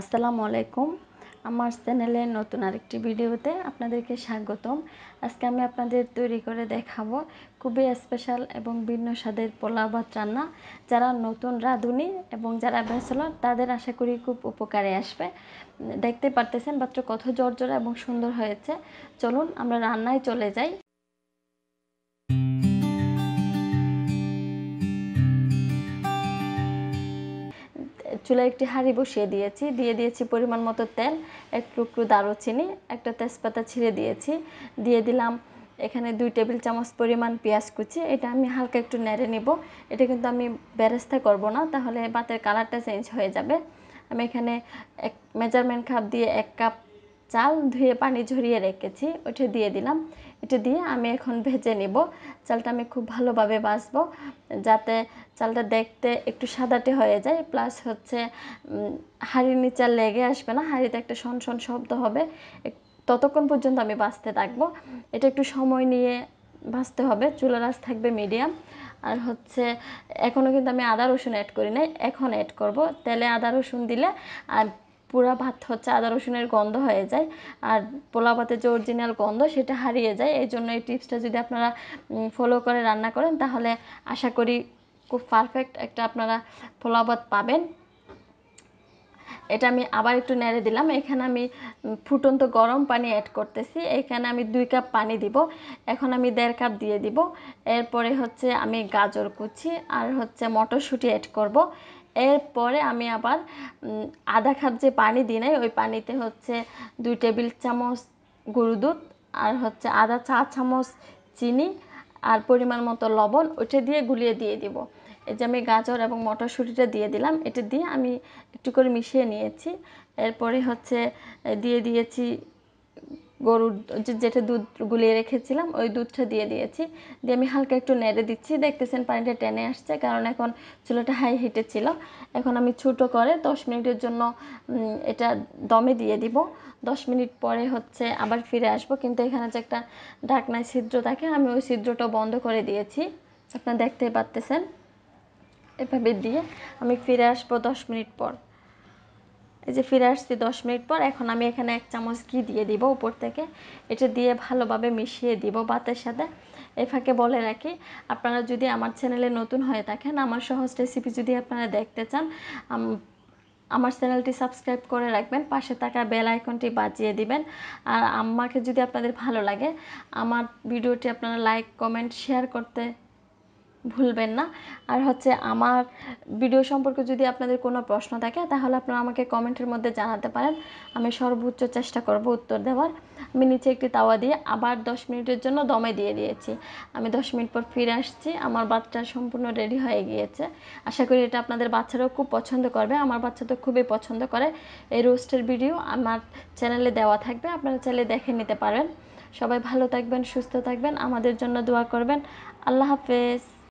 আসসালামু আলাইকুম আমার চ্যানেলে নতুন আরেকটি ভিডিওতে আপনাদেরকে স্বাগতম আজকে আমি আপনাদের তৈরি করে দেখাবো খুবই স্পেশাল এবং ভিন্ন স্বাদের পোলাও ভাত রান্না যারা নতুন রাঁধুনি এবং যারা ব্যাচেলর তাদের আশা করি খুব উপকারে আসবে দেখতে পারতেছেন বাচ্চা কত জর্জরা এবং সুন্দর হয়েছে চলুন আমরা রান্নায় চলে যাই চুলায় একটি হাঁড়ি বসিয়ে দিয়েছি দিয়ে দিয়েছি পরিমাণ মতো তেল এক টুকরো দারুচিনি একটা তেজপাতা ছিঁড়ে দিয়েছি দিয়ে দিলাম এখানে দুই টেবিল চামচ পরিমাণ পেঁয়াজ কুচি এটা আমি হালকা একটু নেড়ে নেব এটা কিন্তু আমি বেরেস্তা করব না তাহলে ভাতের কালারটা চেঞ্জ হয়ে যাবে আমি এখানে এক মেজারমেন্ট কাপ দিয়ে এক কাপ চাল ধুয়ে পানি ঝরিয়ে রেখেছি ওটা দিয়ে দিলাম এটা দিয়ে আমি এখন ভেজে নেব চালটা আমি খুব ভালোভাবে ভাজবো যাতে চালটা দেখতে একটু সাদাটে হয়ে যায় প্লাস হচ্ছে হাঁড়ির নিচে লেগে আসবে না হাঁড়িতে একটা শন শন শব্দ হবে ততক্ষণ পর্যন্ত আমি বাঁচতে থাকবো এটা একটু সময় নিয়ে ভাজতে হবে চুলা রাস থাকবে মিডিয়াম আর হচ্ছে এখনও কিন্তু আমি আদা রসুন অ্যাড করি নাই এখন অ্যাড করব তেলে আদা রসুন দিলে আর পুরা ভাত হচ্ছে আদা রসুনের গন্ধ হয়ে যায় আর পোলাও ভাতের যে অরিজিনাল গন্ধ সেটা হারিয়ে যায় এই জন্য এই টিপসটা যদি আপনারা ফলো করে রান্না করেন তাহলে আশা করি খুব পারফেক্ট একটা আপনারা পোলাও ভাত পাবেন এটা আমি আবার একটু নেড়ে দিলাম এখানে আমি ফুটন্ত গরম পানি অ্যাড করতেছি এখানে আমি দুই কাপ পানি দিব এখন আমি দেড় কাপ দিয়ে দিব এরপরে হচ্ছে আমি গাজর কুচি আর হচ্ছে মটরশুঁটি অ্যাড করব এরপরে আমি আবার আধা কাপ যে পানি দিই নাই ওই পানিতে হচ্ছে দুই টেবিল চামচ গুঁড়ো দুধ আর হচ্ছে আধা চা চামচ চিনি আর পরিমাণ মতো লবণ ওটা দিয়ে গুলিয়ে দিয়ে দিব এই যে আমি গাজর এবং মটরশুঁটিটা দিয়ে দিলাম এটা দিয়ে আমি একটু করে মিশিয়ে নিয়েছি এরপরে হচ্ছে দিয়ে দিয়েছি গরুর যেটা দুধ গুলিয়ে রেখেছিলাম ওই দুধটা দিয়ে দিয়েছি দিয়ে আমি হালকা একটু নেড়ে দিচ্ছি দেখতেছেন পানিটা টেনে আসছে কারণ এখন চুলাটা হাই হিটে ছিল এখন আমি ছোটো করে দশ মিনিটের জন্য এটা দমে দিয়ে দিব দশ মিনিট পরে হচ্ছে আবার ফিরে আসব কিন্তু এখানে যে একটা ঢাকনায় ছিদ্র থাকে আমি ওই ছিদ্রটা বন্ধ করে দিয়েছি আপনারা দেখতেই পারতেছেন এভাবে দিয়ে আমি ফিরে আসবো দশ মিনিট পর এই যে ফিরে আসছি দশ মিনিট পর এখন আমি এখানে এক চামচ ঘি দিয়ে দিব উপর থেকে এটা দিয়ে ভালোভাবে মিশিয়ে দিব ভাতের সাথে এ ফাঁকে বলে রাখি আপনারা যদি আমার চ্যানেলে নতুন হয়ে থাকেন আমার সহজ রেসিপি যদি আপনারা দেখতে চান আমার চ্যানেলটি সাবস্ক্রাইব করে রাখবেন পাশে থাকা বেল আইকনটি বাজিয়ে দিবেন আর আমাকে যদি আপনাদের ভালো লাগে আমার ভিডিওটি আপনারা লাইক কমেন্ট শেয়ার করতে ভুলবেন না আর হচ্ছে আমার ভিডিও সম্পর্কে যদি আপনাদের কোনো প্রশ্ন থাকে তাহলে আপনারা আমাকে কমেন্টের মধ্যে জানাতে পারেন আমি সর্বোচ্চ চেষ্টা করব উত্তর দেওয়ার আমি নিচে একটি তাওয়া দিয়ে আবার 10 মিনিটের জন্য দমে দিয়ে দিয়েছি আমি 10 মিনিট পর ফিরে আসছি আমার বাচ্চা সম্পূর্ণ রেডি হয়ে গিয়েছে আশা করি এটা আপনাদের বাচ্চারাও খুব পছন্দ করবে আমার বাচ্চা তো খুবই পছন্দ করে এই রোস্টের ভিডিও আমার চ্যানেলে দেওয়া থাকবে আপনারা চাইলে দেখে নিতে পারেন সবাই ভালো থাকবেন সুস্থ থাকবেন আমাদের জন্য দোয়া করবেন আল্লাহ হাফেজ